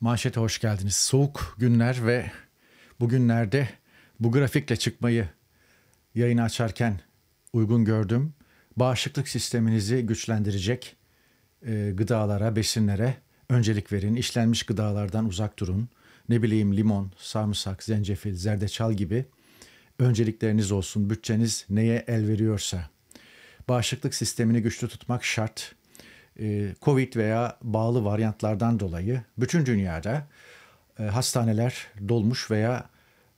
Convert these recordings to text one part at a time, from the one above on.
Manşete hoş geldiniz. Soğuk günler ve bugünlerde bu grafikle çıkmayı yayını açarken uygun gördüm. Bağışıklık sisteminizi güçlendirecek e, gıdalara, besinlere öncelik verin. İşlenmiş gıdalardan uzak durun. Ne bileyim limon, sarımsak, zencefil, zerdeçal gibi öncelikleriniz olsun. Bütçeniz neye el veriyorsa. Bağışıklık sistemini güçlü tutmak şart. E, Covid veya bağlı varyantlardan dolayı bütün dünyada e, hastaneler dolmuş veya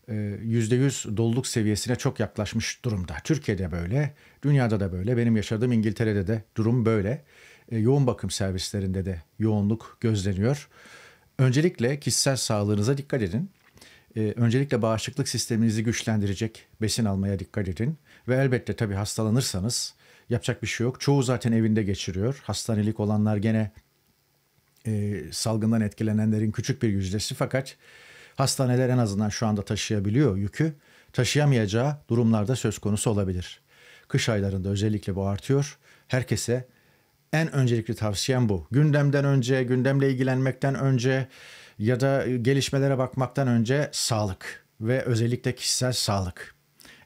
%100 e, doluluk seviyesine çok yaklaşmış durumda. Türkiye'de böyle, dünyada da böyle, benim yaşadığım İngiltere'de de durum böyle. Yoğun bakım servislerinde de yoğunluk gözleniyor. Öncelikle kişisel sağlığınıza dikkat edin. Öncelikle bağışıklık sisteminizi güçlendirecek besin almaya dikkat edin. Ve elbette tabii hastalanırsanız Yapacak bir şey yok. Çoğu zaten evinde geçiriyor. Hastanelik olanlar gene e, salgından etkilenenlerin küçük bir yüzdesi fakat hastaneler en azından şu anda taşıyabiliyor yükü. Taşıyamayacağı durumlarda söz konusu olabilir. Kış aylarında özellikle bu artıyor. Herkese en öncelikli tavsiyem bu. Gündemden önce, gündemle ilgilenmekten önce ya da gelişmelere bakmaktan önce sağlık ve özellikle kişisel sağlık.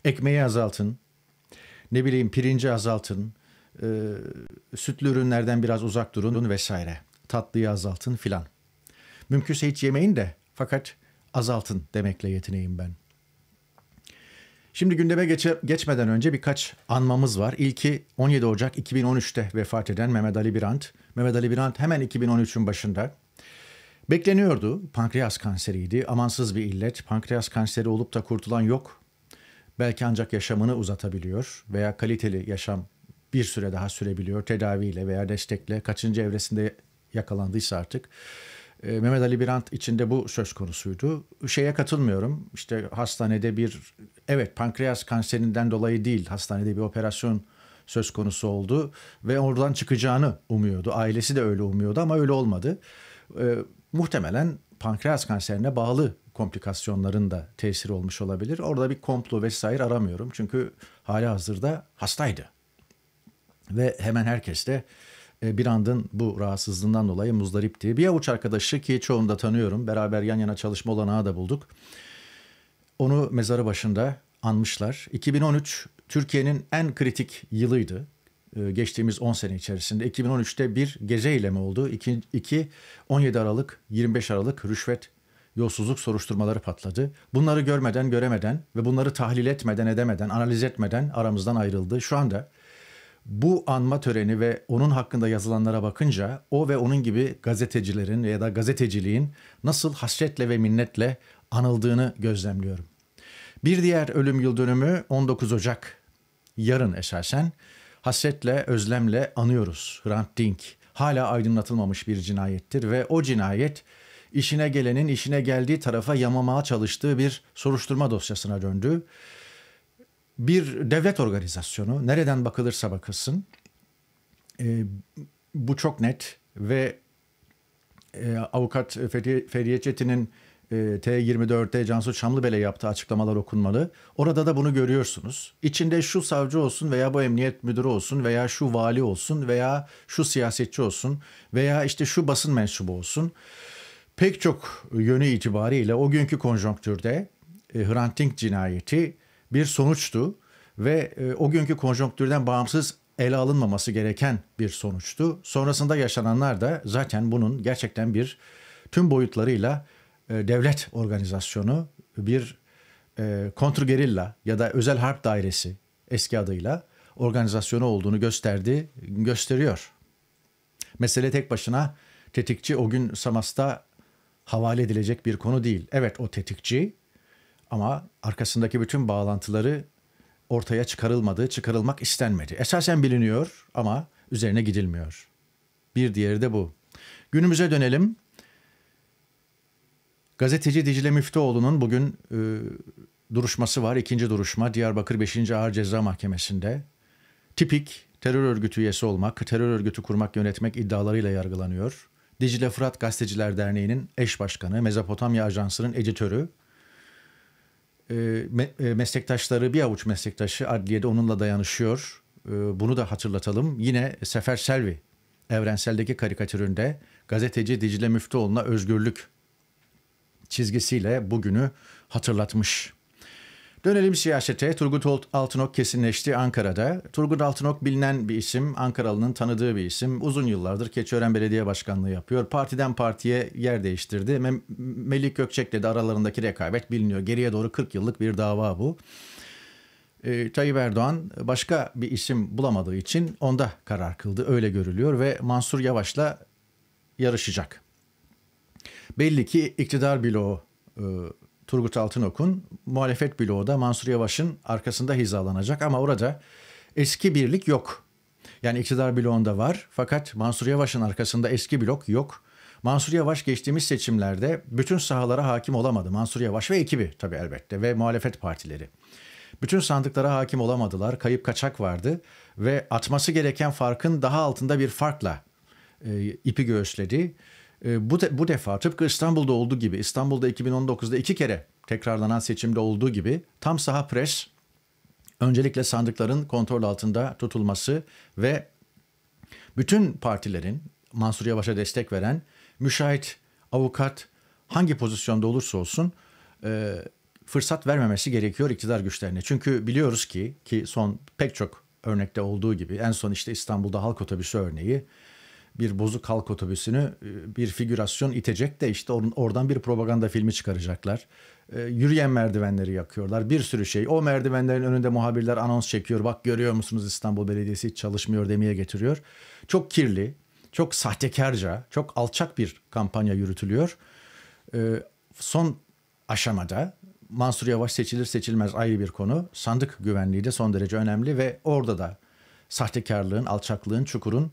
Ekmeği azaltın, ne bileyim pirinci azaltın, e, sütlü ürünlerden biraz uzak durun vesaire. Tatlıyı azaltın filan. Mümkünse hiç yemeyin de fakat azaltın demekle yetineyim ben. Şimdi gündeme geçe, geçmeden önce birkaç anmamız var. İlki 17 Ocak 2013'te vefat eden Mehmet Ali Birant. Mehmet Ali Birant hemen 2013'ün başında Bekleniyordu. Pankreas kanseriydi. Amansız bir illet. Pankreas kanseri olup da kurtulan yok belki ancak yaşamını uzatabiliyor veya kaliteli yaşam bir süre daha sürebiliyor tedaviyle veya destekle kaçıncı evresinde yakalandıysa artık. Ee, Mehmet Ali Birant içinde bu söz konusuydu. Şeye katılmıyorum. İşte hastanede bir evet pankreas kanserinden dolayı değil hastanede bir operasyon söz konusu oldu ve oradan çıkacağını umuyordu. Ailesi de öyle umuyordu ama öyle olmadı. E, muhtemelen pankreas kanserine bağlı komplikasyonların da tesiri olmuş olabilir. Orada bir komplo vesaire aramıyorum. Çünkü hala hazırda hastaydı. Ve hemen herkes de e, bir andın bu rahatsızlığından dolayı muzdaripti. Bir avuç arkadaşı ki çoğunu da tanıyorum. Beraber yan yana çalışma olanağı da bulduk. Onu mezarı başında anmışlar. 2013 Türkiye'nin en kritik yılıydı. E, geçtiğimiz 10 sene içerisinde 2013'te bir gece eylemi oldu. 2, 2 17 Aralık 25 Aralık rüşvet yolsuzluk soruşturmaları patladı. Bunları görmeden, göremeden ve bunları tahlil etmeden, edemeden, analiz etmeden aramızdan ayrıldı. Şu anda bu anma töreni ve onun hakkında yazılanlara bakınca o ve onun gibi gazetecilerin ya da gazeteciliğin nasıl hasretle ve minnetle anıldığını gözlemliyorum. Bir diğer ölüm yıl dönümü 19 Ocak. Yarın esasen hasretle, özlemle anıyoruz Hrant Dink. Hala aydınlatılmamış bir cinayettir ve o cinayet işine gelenin işine geldiği tarafa yamamaya çalıştığı bir soruşturma dosyasına döndü. Bir devlet organizasyonu nereden bakılırsa bakılsın e, bu çok net ve e, avukat Feriye, Çetin'in e, T24'te Cansu Çamlıbel'e yaptığı açıklamalar okunmalı. Orada da bunu görüyorsunuz. İçinde şu savcı olsun veya bu emniyet müdürü olsun veya şu vali olsun veya şu siyasetçi olsun veya işte şu basın mensubu olsun pek çok yönü itibariyle o günkü konjonktürde e, Hrant Dink cinayeti bir sonuçtu ve e, o günkü konjonktürden bağımsız ele alınmaması gereken bir sonuçtu. Sonrasında yaşananlar da zaten bunun gerçekten bir tüm boyutlarıyla e, devlet organizasyonu, bir kontrgerilla ya da özel harp dairesi eski adıyla organizasyonu olduğunu gösterdi, gösteriyor. Mesele tek başına tetikçi o gün Samas'ta havale edilecek bir konu değil. Evet o tetikçi ama arkasındaki bütün bağlantıları ortaya çıkarılmadı, çıkarılmak istenmedi. Esasen biliniyor ama üzerine gidilmiyor. Bir diğeri de bu. Günümüze dönelim. Gazeteci Dicle Müftüoğlu'nun bugün e, duruşması var. İkinci duruşma Diyarbakır 5. Ağır Ceza Mahkemesi'nde. Tipik terör örgütü üyesi olmak, terör örgütü kurmak, yönetmek iddialarıyla yargılanıyor. Dicle Fırat Gazeteciler Derneği'nin eş başkanı, Mezopotamya Ajansı'nın editörü, ee, e, meslektaşları bir avuç meslektaşı adliyede onunla dayanışıyor. Ee, bunu da hatırlatalım. Yine Sefer Selvi Evrensel'deki karikatüründe gazeteci Dicle Müftüoğlu'na özgürlük çizgisiyle bugünü hatırlatmış. Dönelim siyasete. Turgut Altınok kesinleşti Ankara'da. Turgut Altınok bilinen bir isim, Ankaralı'nın tanıdığı bir isim. Uzun yıllardır Keçiören Belediye Başkanlığı yapıyor. Partiden partiye yer değiştirdi. Mem- Melih Gökçek'le de aralarındaki rekabet biliniyor. Geriye doğru 40 yıllık bir dava bu. Ee, Tayyip Erdoğan başka bir isim bulamadığı için onda karar kıldı. Öyle görülüyor ve Mansur Yavaş'la yarışacak. Belli ki iktidar bloğu e, Turgut Altınok'un, muhalefet bloğu da Mansur Yavaş'ın arkasında hizalanacak ama orada eski birlik yok. Yani iktidar bloğunda var fakat Mansur Yavaş'ın arkasında eski blok yok. Mansur Yavaş geçtiğimiz seçimlerde bütün sahalara hakim olamadı. Mansur Yavaş ve ekibi tabii elbette ve muhalefet partileri. Bütün sandıklara hakim olamadılar. Kayıp kaçak vardı ve atması gereken farkın daha altında bir farkla e, ipi göğüsledi ee, bu, de, bu defa tıpkı İstanbul'da olduğu gibi İstanbul'da 2019'da iki kere tekrarlanan seçimde olduğu gibi tam saha pres öncelikle sandıkların kontrol altında tutulması ve bütün partilerin Mansur Yavaş'a destek veren müşahit, avukat hangi pozisyonda olursa olsun e, fırsat vermemesi gerekiyor iktidar güçlerine. Çünkü biliyoruz ki ki son pek çok örnekte olduğu gibi en son işte İstanbul'da halk otobüsü örneği bir bozuk halk otobüsünü e, bir figürasyon itecek de işte oradan bir propaganda filmi çıkaracaklar. E, yürüyen merdivenleri yakıyorlar. Bir sürü şey. O merdivenlerin önünde muhabirler anons çekiyor. Bak görüyor musunuz İstanbul Belediyesi hiç çalışmıyor demeye getiriyor. Çok kirli, çok sahtekarca, çok alçak bir kampanya yürütülüyor. E, son aşamada Mansur Yavaş seçilir seçilmez ayrı bir konu. Sandık güvenliği de son derece önemli ve orada da sahtekarlığın, alçaklığın, çukurun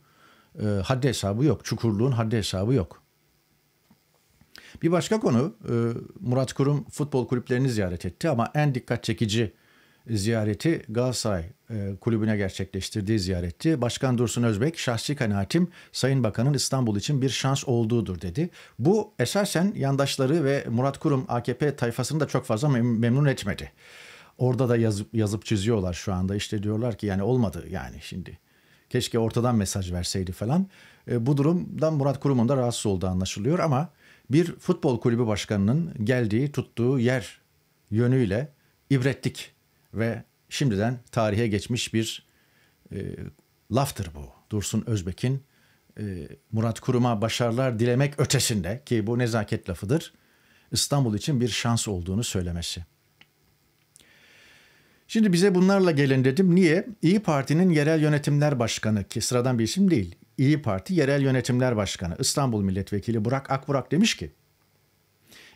e, haddi hesabı yok. Çukurluğun haddi hesabı yok. Bir başka konu e, Murat Kurum futbol kulüplerini ziyaret etti ama en dikkat çekici ziyareti Galatasaray e, kulübüne gerçekleştirdiği ziyaretti. Başkan Dursun Özbek, şahsi kanaatim Sayın Bakan'ın İstanbul için bir şans olduğudur dedi. Bu esasen yandaşları ve Murat Kurum AKP tayfasını da çok fazla mem- memnun etmedi. Orada da yazıp, yazıp çiziyorlar şu anda işte diyorlar ki yani olmadı yani şimdi Keşke ortadan mesaj verseydi falan. E, bu durumdan Murat Kurum'un da rahatsız olduğu anlaşılıyor ama bir futbol kulübü başkanının geldiği, tuttuğu yer yönüyle ibretlik ve şimdiden tarihe geçmiş bir e, laftır bu. Dursun Özbek'in e, Murat Kurum'a başarılar dilemek ötesinde ki bu nezaket lafıdır. İstanbul için bir şans olduğunu söylemesi. Şimdi bize bunlarla gelin dedim. Niye? İyi Parti'nin yerel yönetimler başkanı ki sıradan bir isim değil. İyi Parti Yerel Yönetimler Başkanı İstanbul Milletvekili Burak Akburak demiş ki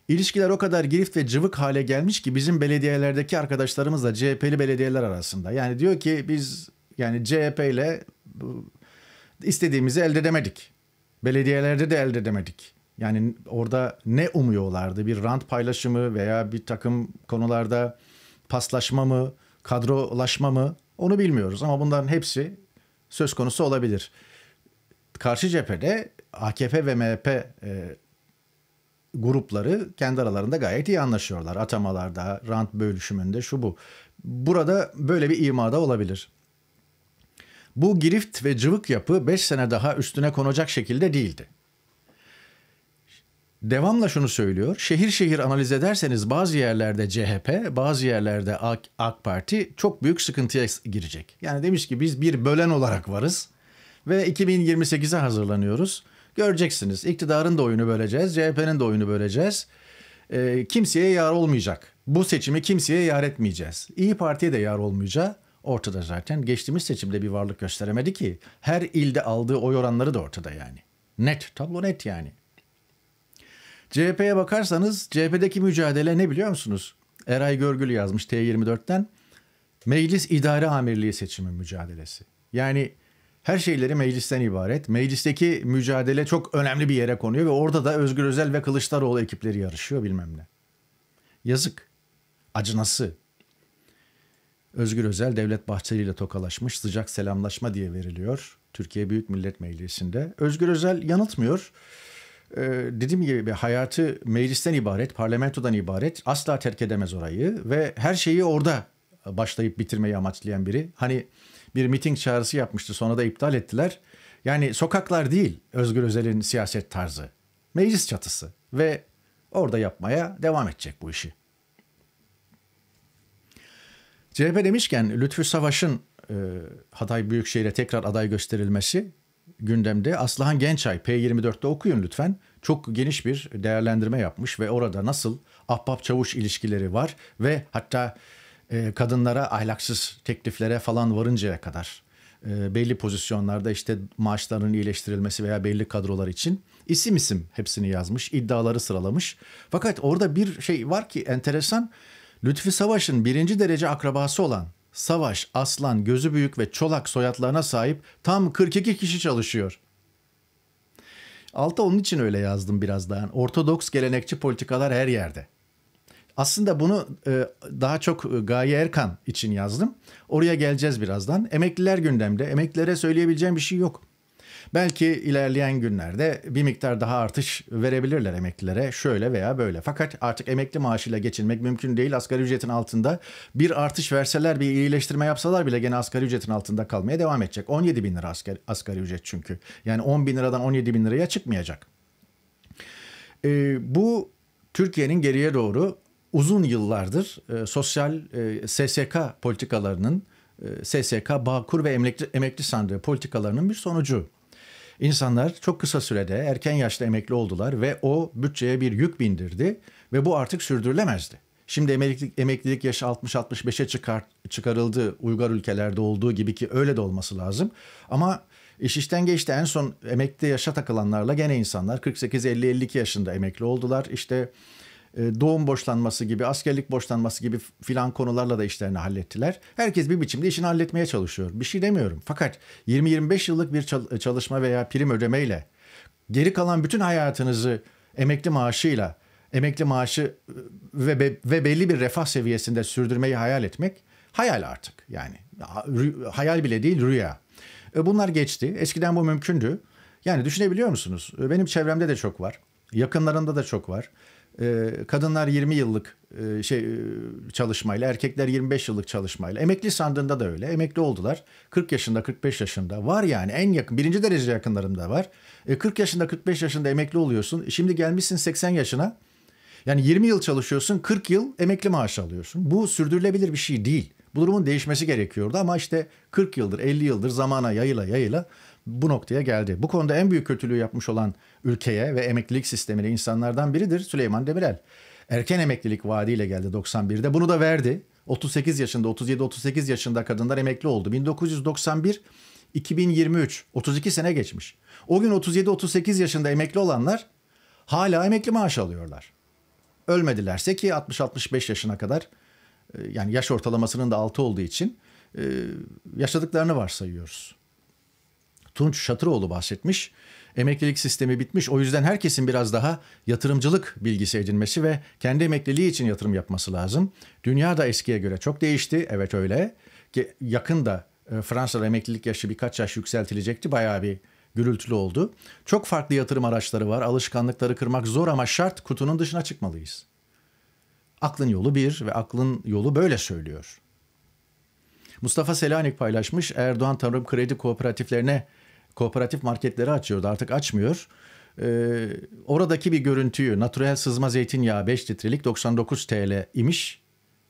İlişkiler o kadar girift ve cıvık hale gelmiş ki bizim belediyelerdeki arkadaşlarımızla CHP'li belediyeler arasında. Yani diyor ki biz yani CHP ile istediğimizi elde edemedik. Belediyelerde de elde edemedik. Yani orada ne umuyorlardı? Bir rant paylaşımı veya bir takım konularda paslaşma mı? kadrolaşma mı onu bilmiyoruz ama bunların hepsi söz konusu olabilir. Karşı cephede AKP ve MHP e, grupları kendi aralarında gayet iyi anlaşıyorlar. Atamalarda, rant bölüşümünde şu bu. Burada böyle bir imada olabilir. Bu girift ve cıvık yapı 5 sene daha üstüne konacak şekilde değildi. Devamla şunu söylüyor. Şehir şehir analiz ederseniz bazı yerlerde CHP, bazı yerlerde AK, AK Parti çok büyük sıkıntıya girecek. Yani demiş ki biz bir bölen olarak varız ve 2028'e hazırlanıyoruz. Göreceksiniz iktidarın da oyunu böleceğiz, CHP'nin de oyunu böleceğiz. E, kimseye yar olmayacak. Bu seçimi kimseye yar etmeyeceğiz. İyi Parti'ye de yar olmayacak. Ortada zaten geçtiğimiz seçimde bir varlık gösteremedi ki. Her ilde aldığı oy oranları da ortada yani. Net, tablo net yani. CHP'ye bakarsanız CHP'deki mücadele ne biliyor musunuz? Eray Görgülü yazmış T24'ten. Meclis İdare Amirliği seçimi mücadelesi. Yani her şeyleri meclisten ibaret. Meclisteki mücadele çok önemli bir yere konuyor ve orada da Özgür Özel ve Kılıçdaroğlu ekipleri yarışıyor bilmem ne. Yazık. Acınası. Özgür Özel Devlet Bahçeli ile tokalaşmış sıcak selamlaşma diye veriliyor. Türkiye Büyük Millet Meclisi'nde. Özgür Özel yanıltmıyor e, dediğim gibi hayatı meclisten ibaret, parlamentodan ibaret. Asla terk edemez orayı ve her şeyi orada başlayıp bitirmeyi amaçlayan biri. Hani bir miting çağrısı yapmıştı sonra da iptal ettiler. Yani sokaklar değil Özgür Özel'in siyaset tarzı. Meclis çatısı ve orada yapmaya devam edecek bu işi. CHP demişken Lütfü Savaş'ın e, Hatay Büyükşehir'e tekrar aday gösterilmesi gündemde Aslıhan Gençay P24'te okuyun lütfen. Çok geniş bir değerlendirme yapmış ve orada nasıl ahbap çavuş ilişkileri var ve hatta e, kadınlara ahlaksız tekliflere falan varıncaya kadar e, belli pozisyonlarda işte maaşların iyileştirilmesi veya belli kadrolar için isim isim hepsini yazmış, iddiaları sıralamış. Fakat orada bir şey var ki enteresan. Lütfi Savaş'ın birinci derece akrabası olan Savaş, Aslan, Gözü Büyük ve Çolak soyadlarına sahip tam 42 kişi çalışıyor. Alta onun için öyle yazdım biraz daha. Ortodoks gelenekçi politikalar her yerde. Aslında bunu e, daha çok e, Gaye Erkan için yazdım. Oraya geleceğiz birazdan. Emekliler gündemde. Emeklilere söyleyebileceğim bir şey yok. Belki ilerleyen günlerde bir miktar daha artış verebilirler emeklilere şöyle veya böyle. Fakat artık emekli maaşıyla geçinmek mümkün değil. Asgari ücretin altında bir artış verseler bir iyileştirme yapsalar bile gene asgari ücretin altında kalmaya devam edecek. 17 bin lira asgari, asgari ücret çünkü. Yani 10 bin liradan 17 bin liraya çıkmayacak. E, bu Türkiye'nin geriye doğru uzun yıllardır e, sosyal e, SSK politikalarının e, SSK, Bağkur ve emekli, emekli sandığı politikalarının bir sonucu. İnsanlar çok kısa sürede erken yaşta emekli oldular ve o bütçeye bir yük bindirdi ve bu artık sürdürülemezdi. Şimdi emeklilik, emeklilik yaşı 60-65'e çıkar, çıkarıldı uygar ülkelerde olduğu gibi ki öyle de olması lazım. Ama iş işten geçti en son emekli yaşa takılanlarla gene insanlar 48-50-52 yaşında emekli oldular. İşte e, doğum boşlanması gibi, askerlik boşlanması gibi filan konularla da işlerini hallettiler. Herkes bir biçimde işini halletmeye çalışıyor. Bir şey demiyorum. Fakat 20-25 yıllık bir çalışma veya prim ödemeyle geri kalan bütün hayatınızı emekli maaşıyla, emekli maaşı e, ve, ve belli bir refah seviyesinde sürdürmeyi hayal etmek hayal artık yani. Hayal bile değil rüya. E, bunlar geçti. Eskiden bu mümkündü. Yani düşünebiliyor musunuz? Benim çevremde de çok var. Yakınlarında da çok var. Ee, kadınlar 20 yıllık e, şey e, çalışmayla, erkekler 25 yıllık çalışmayla. Emekli sandığında da öyle. Emekli oldular. 40 yaşında, 45 yaşında. Var yani en yakın, birinci derece yakınlarımda var. 40 e, yaşında, 45 yaşında emekli oluyorsun. Şimdi gelmişsin 80 yaşına. Yani 20 yıl çalışıyorsun, 40 yıl emekli maaşı alıyorsun. Bu sürdürülebilir bir şey değil. Bu durumun değişmesi gerekiyordu ama işte 40 yıldır, 50 yıldır zamana yayıla yayıla bu noktaya geldi. Bu konuda en büyük kötülüğü yapmış olan ülkeye ve emeklilik sistemine insanlardan biridir Süleyman Demirel. Erken emeklilik vaadiyle geldi 91'de. Bunu da verdi. 38 yaşında 37-38 yaşında kadınlar emekli oldu. 1991 2023 32 sene geçmiş. O gün 37-38 yaşında emekli olanlar hala emekli maaşı alıyorlar. Ölmedilerse ki 60-65 yaşına kadar e, yani yaş ortalamasının da altı olduğu için e, yaşadıklarını varsayıyoruz. Tunç Şatıroğlu bahsetmiş. Emeklilik sistemi bitmiş o yüzden herkesin biraz daha yatırımcılık bilgisi edinmesi ve kendi emekliliği için yatırım yapması lazım. Dünya da eskiye göre çok değişti evet öyle. Yakında e, Fransa'da emeklilik yaşı birkaç yaş yükseltilecekti bayağı bir gürültülü oldu. Çok farklı yatırım araçları var alışkanlıkları kırmak zor ama şart kutunun dışına çıkmalıyız. Aklın yolu bir ve aklın yolu böyle söylüyor.'' Mustafa Selanik paylaşmış Erdoğan Tarım Kredi Kooperatiflerine kooperatif marketleri açıyordu artık açmıyor. Ee, oradaki bir görüntüyü natural sızma zeytinyağı 5 litrelik 99 TL imiş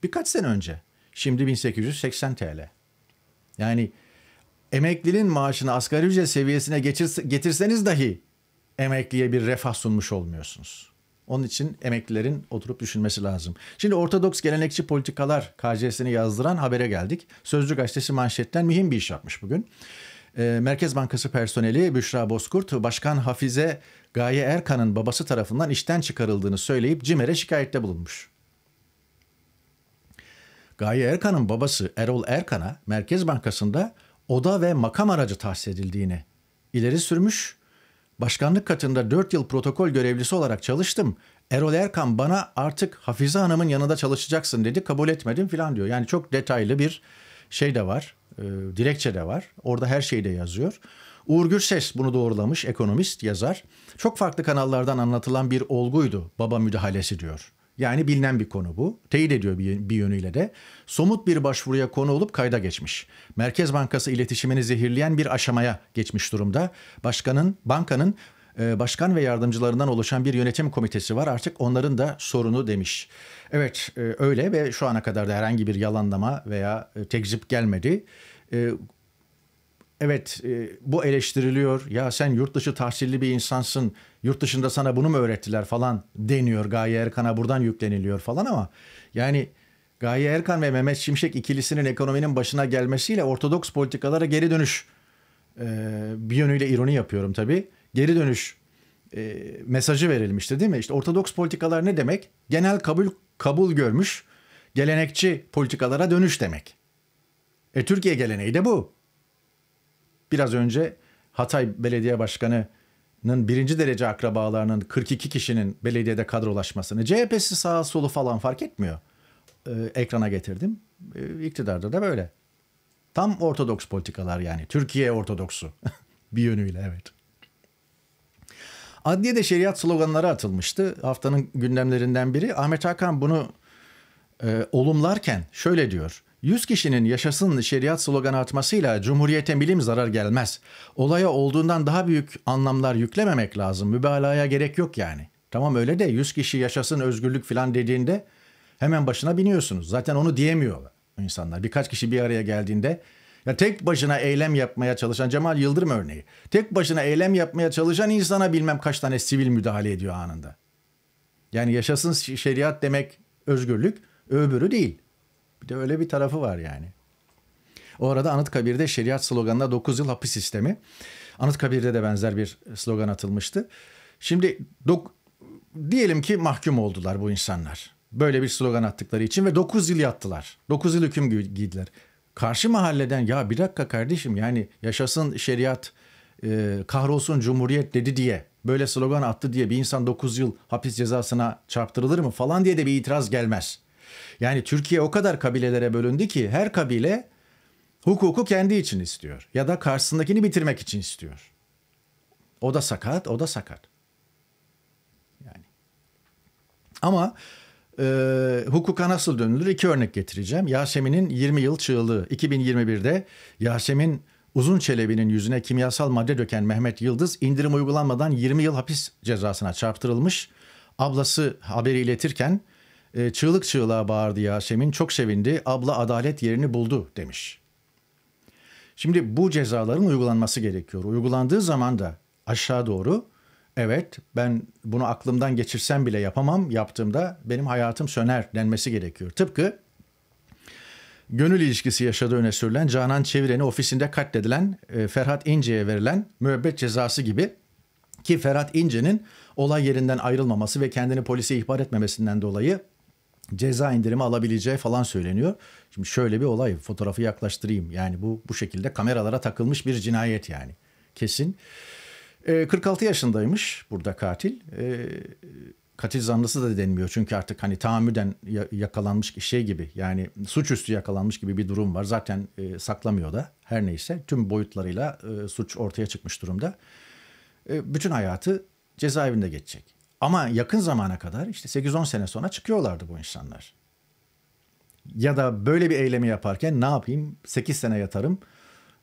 birkaç sene önce. Şimdi 1880 TL. Yani emeklinin maaşını asgari ücret seviyesine getirseniz dahi emekliye bir refah sunmuş olmuyorsunuz. Onun için emeklilerin oturup düşünmesi lazım. Şimdi Ortodoks Gelenekçi Politikalar KCS'ini yazdıran habere geldik. Sözcü gazetesi manşetten mühim bir iş yapmış bugün. Ee, Merkez Bankası personeli Büşra Bozkurt, Başkan Hafize Gaye Erkan'ın babası tarafından işten çıkarıldığını söyleyip CİMER'e şikayette bulunmuş. Gaye Erkan'ın babası Erol Erkan'a Merkez Bankası'nda oda ve makam aracı tahsis edildiğini ileri sürmüş. Başkanlık katında 4 yıl protokol görevlisi olarak çalıştım. Erol Erkan bana artık Hafize Hanım'ın yanında çalışacaksın dedi. Kabul etmedim filan diyor. Yani çok detaylı bir şey de var e, dilekçe de var. Orada her şeyi de yazıyor. Uğur Gürses bunu doğrulamış, ekonomist, yazar. Çok farklı kanallardan anlatılan bir olguydu baba müdahalesi diyor. Yani bilinen bir konu bu. Teyit ediyor bir, bir yönüyle de. Somut bir başvuruya konu olup kayda geçmiş. Merkez Bankası iletişimini zehirleyen bir aşamaya geçmiş durumda. Başkanın, bankanın ee, başkan ve yardımcılarından oluşan bir yönetim komitesi var. Artık onların da sorunu demiş. Evet e, öyle ve şu ana kadar da herhangi bir yalanlama veya e, tekzip gelmedi. E, evet bu eleştiriliyor. Ya sen yurt dışı tahsilli bir insansın. Yurt dışında sana bunu mu öğrettiler falan deniyor. Gaye Erkan'a buradan yükleniliyor falan ama yani... Gaye Erkan ve Mehmet Şimşek ikilisinin ekonominin başına gelmesiyle ortodoks politikalara geri dönüş. Ee, bir yönüyle ironi yapıyorum tabii geri dönüş e, mesajı verilmişti değil mi? İşte ortodoks politikalar ne demek? Genel kabul kabul görmüş gelenekçi politikalara dönüş demek. E Türkiye geleneği de bu. Biraz önce Hatay Belediye Başkanı'nın birinci derece akrabalarının 42 kişinin belediyede kadrolaşmasını CHP'si sağ solu falan fark etmiyor. Ee, ekrana getirdim. Ee, iktidarda da böyle. Tam ortodoks politikalar yani. Türkiye ortodoksu bir yönüyle evet de şeriat sloganları atılmıştı. Haftanın gündemlerinden biri. Ahmet Hakan bunu e, olumlarken şöyle diyor. 100 kişinin yaşasın şeriat sloganı atmasıyla cumhuriyete milim zarar gelmez. Olaya olduğundan daha büyük anlamlar yüklememek lazım. Mübalağaya gerek yok yani. Tamam öyle de 100 kişi yaşasın özgürlük falan dediğinde hemen başına biniyorsunuz. Zaten onu diyemiyorlar insanlar. Birkaç kişi bir araya geldiğinde yani tek başına eylem yapmaya çalışan Cemal Yıldırım örneği. Tek başına eylem yapmaya çalışan insana bilmem kaç tane sivil müdahale ediyor anında. Yani yaşasın şeriat demek özgürlük, öbürü değil. Bir de öyle bir tarafı var yani. O arada Anıtkabir'de şeriat sloganına 9 yıl hapis sistemi. Anıtkabir'de de benzer bir slogan atılmıştı. Şimdi dok diyelim ki mahkum oldular bu insanlar. Böyle bir slogan attıkları için ve 9 yıl yattılar. 9 yıl hüküm giydiler. Karşı mahalleden ya bir dakika kardeşim yani yaşasın şeriat e, kahrolsun cumhuriyet dedi diye böyle slogan attı diye bir insan 9 yıl hapis cezasına çarptırılır mı falan diye de bir itiraz gelmez. Yani Türkiye o kadar kabilelere bölündü ki her kabile hukuku kendi için istiyor ya da karşısındakini bitirmek için istiyor. O da sakat, o da sakat. Yani. Ama e, hukuka nasıl dönülür? İki örnek getireceğim. Yasemin'in 20 yıl çığlığı. 2021'de Yasemin Uzun Çelebi'nin yüzüne kimyasal madde döken Mehmet Yıldız indirim uygulanmadan 20 yıl hapis cezasına çarptırılmış. Ablası haberi iletirken e, çığlık çığlığa bağırdı Yasemin çok sevindi abla adalet yerini buldu demiş. Şimdi bu cezaların uygulanması gerekiyor. Uygulandığı zaman da aşağı doğru Evet ben bunu aklımdan geçirsem bile yapamam. Yaptığımda benim hayatım söner denmesi gerekiyor. Tıpkı gönül ilişkisi yaşadığı öne sürülen Canan Çeviren'i ofisinde katledilen e, Ferhat İnce'ye verilen müebbet cezası gibi ki Ferhat İnce'nin olay yerinden ayrılmaması ve kendini polise ihbar etmemesinden dolayı ceza indirimi alabileceği falan söyleniyor. Şimdi şöyle bir olay fotoğrafı yaklaştırayım. Yani bu bu şekilde kameralara takılmış bir cinayet yani. Kesin. E, ee, 46 yaşındaymış burada katil. E, katil zanlısı da denmiyor çünkü artık hani tahammüden yakalanmış şey gibi yani suçüstü yakalanmış gibi bir durum var. Zaten e, saklamıyor da her neyse tüm boyutlarıyla e, suç ortaya çıkmış durumda. E, bütün hayatı cezaevinde geçecek. Ama yakın zamana kadar işte 8-10 sene sonra çıkıyorlardı bu insanlar. Ya da böyle bir eylemi yaparken ne yapayım 8 sene yatarım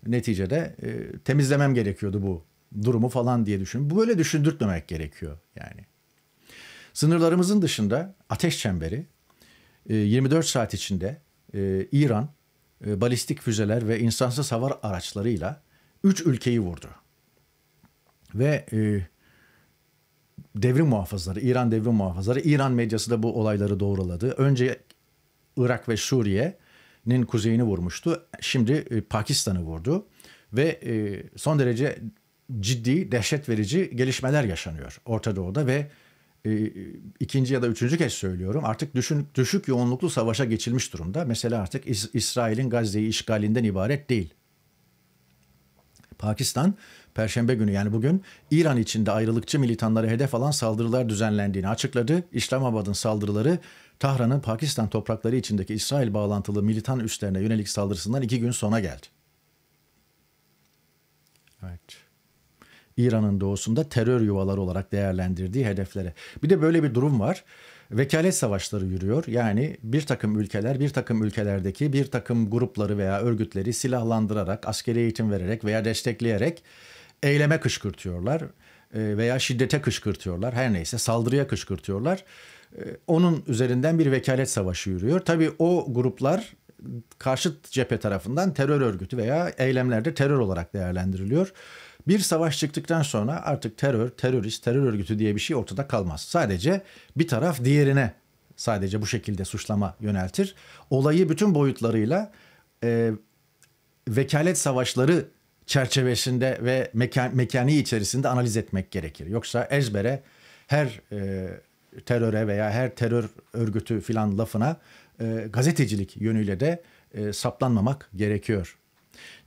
neticede e, temizlemem gerekiyordu bu durumu falan diye düşün. Bu böyle düşündürtmemek gerekiyor yani. Sınırlarımızın dışında ateş çemberi 24 e, saat içinde e, İran e, balistik füzeler ve insansız hava araçlarıyla 3 ülkeyi vurdu. Ve devrim muhafızları, İran devrim muhafızları, İran medyası da bu olayları doğruladı. Önce Irak ve Suriye'nin kuzeyini vurmuştu. Şimdi Pakistan'ı vurdu ve son derece ciddi, dehşet verici gelişmeler yaşanıyor Orta Doğu'da ve e, ikinci ya da üçüncü kez söylüyorum artık düşün, düşük yoğunluklu savaşa geçilmiş durumda. Mesela artık İs- İsrail'in Gazze'yi işgalinden ibaret değil. Pakistan Perşembe günü yani bugün İran içinde ayrılıkçı militanlara hedef alan saldırılar düzenlendiğini açıkladı. İslamabad'ın saldırıları Tahran'ın Pakistan toprakları içindeki İsrail bağlantılı militan üslerine yönelik saldırısından iki gün sona geldi. Evet. İran'ın doğusunda terör yuvaları olarak değerlendirdiği hedeflere. Bir de böyle bir durum var. Vekalet savaşları yürüyor. Yani bir takım ülkeler, bir takım ülkelerdeki bir takım grupları veya örgütleri silahlandırarak, askeri eğitim vererek veya destekleyerek eyleme kışkırtıyorlar e, veya şiddete kışkırtıyorlar. Her neyse saldırıya kışkırtıyorlar. E, onun üzerinden bir vekalet savaşı yürüyor. Tabii o gruplar karşıt cephe tarafından terör örgütü veya eylemlerde terör olarak değerlendiriliyor. Bir savaş çıktıktan sonra artık terör, terörist, terör örgütü diye bir şey ortada kalmaz. Sadece bir taraf diğerine sadece bu şekilde suçlama yöneltir. Olayı bütün boyutlarıyla e, vekalet savaşları çerçevesinde ve mekan, mekaniği içerisinde analiz etmek gerekir. Yoksa ezbere her e, teröre veya her terör örgütü filan lafına e, gazetecilik yönüyle de e, saplanmamak gerekiyor.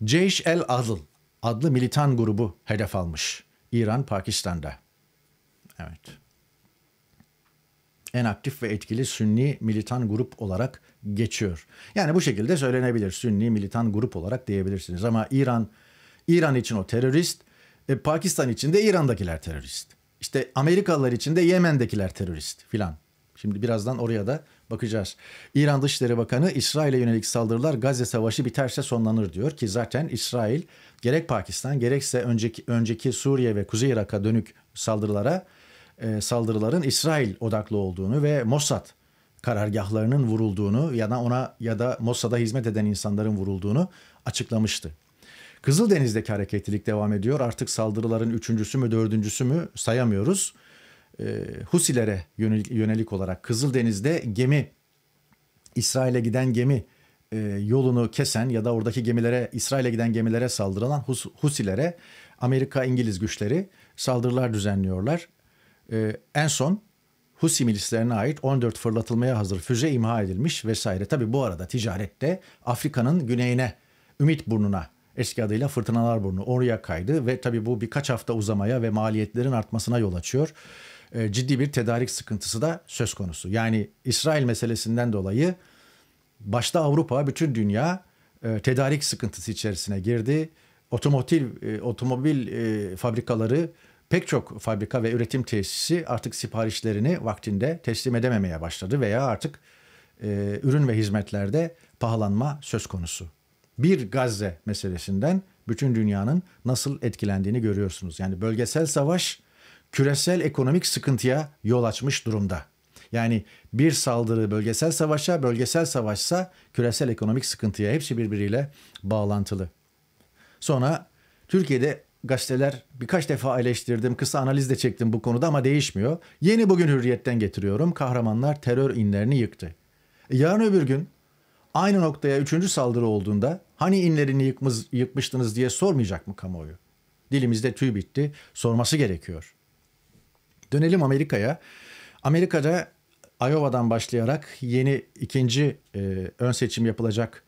Ceyş el Adl adlı militan grubu hedef almış İran Pakistan'da. Evet. En aktif ve etkili Sünni militan grup olarak geçiyor. Yani bu şekilde söylenebilir. Sünni militan grup olarak diyebilirsiniz ama İran İran için o terörist, e, Pakistan için de İran'dakiler terörist. İşte Amerikalılar için de Yemen'dekiler terörist filan. Şimdi birazdan oraya da Bakacağız. İran Dışişleri Bakanı İsrail'e yönelik saldırılar Gazze Savaşı biterse sonlanır diyor ki zaten İsrail gerek Pakistan gerekse önceki, önceki Suriye ve Kuzey Irak'a dönük saldırılara e, saldırıların İsrail odaklı olduğunu ve Mossad karargahlarının vurulduğunu ya da ona ya da Mossad'a hizmet eden insanların vurulduğunu açıklamıştı. Kızıldeniz'deki hareketlilik devam ediyor. Artık saldırıların üçüncüsü mü dördüncüsü mü sayamıyoruz. E, Husilere yönelik, yönelik olarak Kızıldeniz'de gemi İsrail'e giden gemi e, yolunu kesen ya da oradaki gemilere İsrail'e giden gemilere saldırılan Hus, Husilere Amerika İngiliz güçleri saldırılar düzenliyorlar. E, en son Husi milislerine ait 14 fırlatılmaya hazır füze imha edilmiş vesaire. Tabi bu arada ticarette Afrika'nın güneyine, Ümit Burnu'na eski adıyla Fırtınalar Burnu oraya kaydı ve tabi bu birkaç hafta uzamaya ve maliyetlerin artmasına yol açıyor. E, ciddi bir tedarik sıkıntısı da söz konusu. Yani İsrail meselesinden dolayı başta Avrupa bütün dünya e, tedarik sıkıntısı içerisine girdi. Otomotiv e, otomobil fabrikaları pek çok fabrika ve üretim tesisi artık siparişlerini vaktinde teslim edememeye başladı veya artık ürün ve hizmetlerde pahalanma söz konusu. Bir Gazze meselesinden bütün dünyanın nasıl etkilendiğini görüyorsunuz. Yani bölgesel savaş küresel ekonomik sıkıntıya yol açmış durumda. Yani bir saldırı bölgesel savaşa, bölgesel savaşsa küresel ekonomik sıkıntıya hepsi birbiriyle bağlantılı. Sonra Türkiye'de gazeteler birkaç defa eleştirdim, kısa analiz de çektim bu konuda ama değişmiyor. Yeni bugün hürriyetten getiriyorum. Kahramanlar terör inlerini yıktı. E, yarın öbür gün aynı noktaya üçüncü saldırı olduğunda hani inlerini yıkmış, yıkmıştınız diye sormayacak mı kamuoyu? Dilimizde tüy bitti, sorması gerekiyor. Dönelim Amerika'ya. Amerika'da Iowa'dan başlayarak yeni ikinci e, ön seçim yapılacak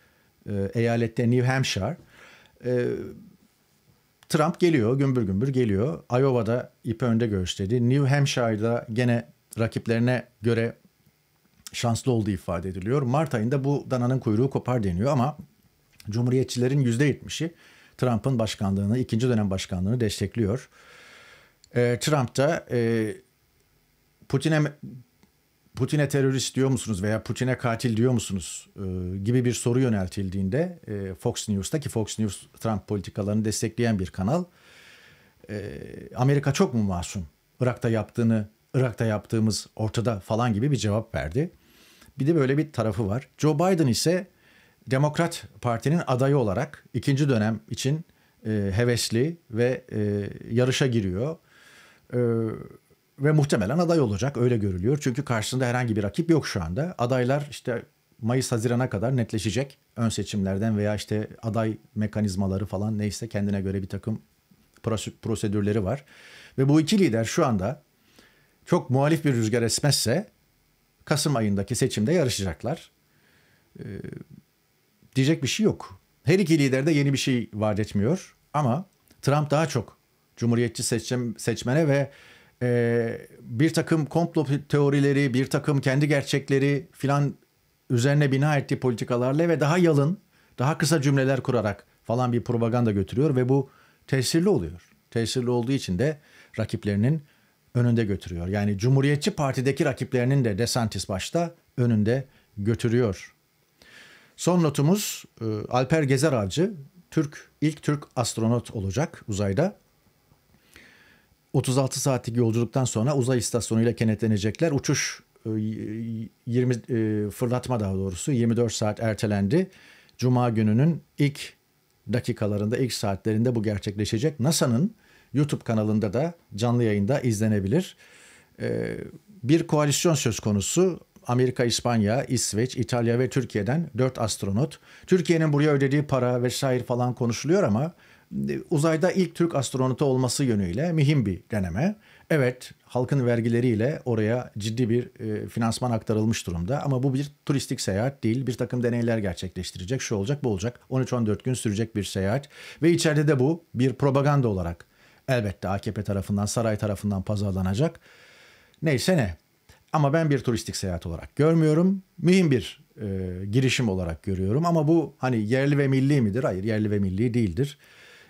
e, eyalette New Hampshire. E, Trump geliyor, gümbür gümbür geliyor. Iowa'da ipi önde gösterdi. New Hampshire'da gene rakiplerine göre şanslı olduğu ifade ediliyor. Mart ayında bu dananın kuyruğu kopar deniyor ama Cumhuriyetçilerin %70'i Trump'ın başkanlığını, ikinci dönem başkanlığını destekliyor. E, Trump da e, Putin'e Putin'e terörist diyor musunuz veya Putin'e katil diyor musunuz e, gibi bir soru yöneltildiğinde e, Fox News'ta ki Fox News Trump politikalarını destekleyen bir kanal e, Amerika çok mu masum? Irak'ta yaptığını Irak'ta yaptığımız ortada falan gibi bir cevap verdi. Bir de böyle bir tarafı var. Joe Biden ise Demokrat Parti'nin adayı olarak ikinci dönem için e, hevesli ve e, yarışa giriyor. Ee, ve muhtemelen aday olacak öyle görülüyor. Çünkü karşısında herhangi bir rakip yok şu anda. Adaylar işte Mayıs-Haziran'a kadar netleşecek. Ön seçimlerden veya işte aday mekanizmaları falan neyse kendine göre bir takım prosedürleri var. Ve bu iki lider şu anda çok muhalif bir rüzgar esmezse Kasım ayındaki seçimde yarışacaklar. Ee, diyecek bir şey yok. Her iki lider de yeni bir şey vaat etmiyor ama Trump daha çok Cumhuriyetçi seçim, seçmene ve e, bir takım komplo teorileri, bir takım kendi gerçekleri filan üzerine bina ettiği politikalarla ve daha yalın, daha kısa cümleler kurarak falan bir propaganda götürüyor ve bu tesirli oluyor. Tesirli olduğu için de rakiplerinin önünde götürüyor. Yani Cumhuriyetçi Parti'deki rakiplerinin de DeSantis başta önünde götürüyor. Son notumuz e, Alper Gezer Avcı Türk ilk Türk astronot olacak uzayda. 36 saatlik yolculuktan sonra uzay istasyonuyla kenetlenecekler. Uçuş 20 e, e, fırlatma daha doğrusu 24 saat ertelendi. Cuma gününün ilk dakikalarında, ilk saatlerinde bu gerçekleşecek. NASA'nın YouTube kanalında da canlı yayında izlenebilir. E, bir koalisyon söz konusu. Amerika, İspanya, İsveç, İtalya ve Türkiye'den 4 astronot. Türkiye'nin buraya ödediği para vesaire falan konuşuluyor ama ee, uzayda ilk Türk astronotu olması yönüyle mühim bir deneme. Evet halkın vergileriyle oraya ciddi bir e, finansman aktarılmış durumda ama bu bir turistik seyahat değil. Bir takım deneyler gerçekleştirecek, şu olacak bu olacak. 13-14 gün sürecek bir seyahat ve içeride de bu bir propaganda olarak elbette AKP tarafından, saray tarafından pazarlanacak. Neyse ne ama ben bir turistik seyahat olarak görmüyorum. Mühim bir e, girişim olarak görüyorum ama bu hani yerli ve milli midir? Hayır yerli ve milli değildir.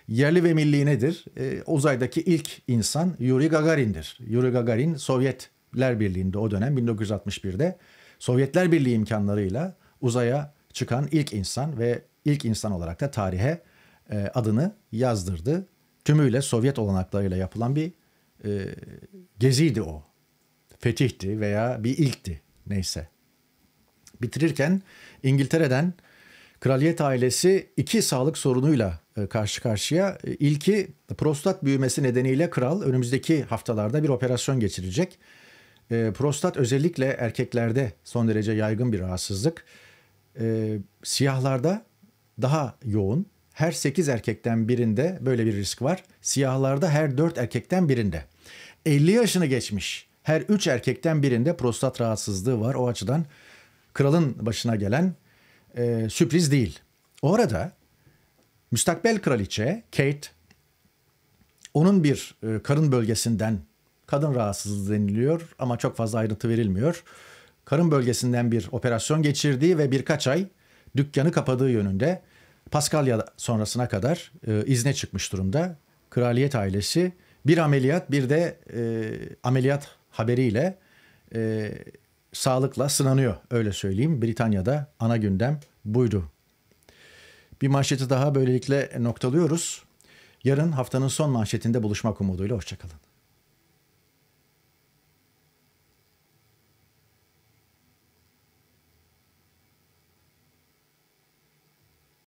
Yerli ve milli nedir? E, uzaydaki ilk insan Yuri Gagarin'dir. Yuri Gagarin Sovyetler Birliği'nde o dönem 1961'de Sovyetler Birliği imkanlarıyla uzaya çıkan ilk insan ve ilk insan olarak da tarihe e, adını yazdırdı. Tümüyle Sovyet olanaklarıyla yapılan bir e, geziydi o. Fetihti veya bir ilkti neyse. Bitirirken İngiltere'den Kraliyet ailesi iki sağlık sorunuyla e, karşı karşıya. E, ilki prostat büyümesi nedeniyle kral önümüzdeki haftalarda bir operasyon geçirecek. E, prostat özellikle erkeklerde son derece yaygın bir rahatsızlık. Siyahlarda daha yoğun. Her 8 erkekten birinde böyle bir risk var. Siyahlarda her 4 erkekten birinde. 50 yaşını geçmiş her 3 erkekten birinde prostat rahatsızlığı var. O açıdan kralın başına gelen e, sürpriz değil. Orada müstakbel kraliçe Kate onun bir e, karın bölgesinden kadın rahatsızlığı deniliyor ama çok fazla ayrıntı verilmiyor. Karın bölgesinden bir operasyon geçirdiği ve birkaç ay dükkanı kapadığı yönünde Paskalya sonrasına kadar e, izne çıkmış durumda. Kraliyet ailesi bir ameliyat bir de e, ameliyat haberiyle e, sağlıkla sınanıyor öyle söyleyeyim. Britanya'da ana gündem buydu. Bir manşeti daha böylelikle noktalıyoruz. Yarın haftanın son manşetinde buluşmak umuduyla hoşçakalın.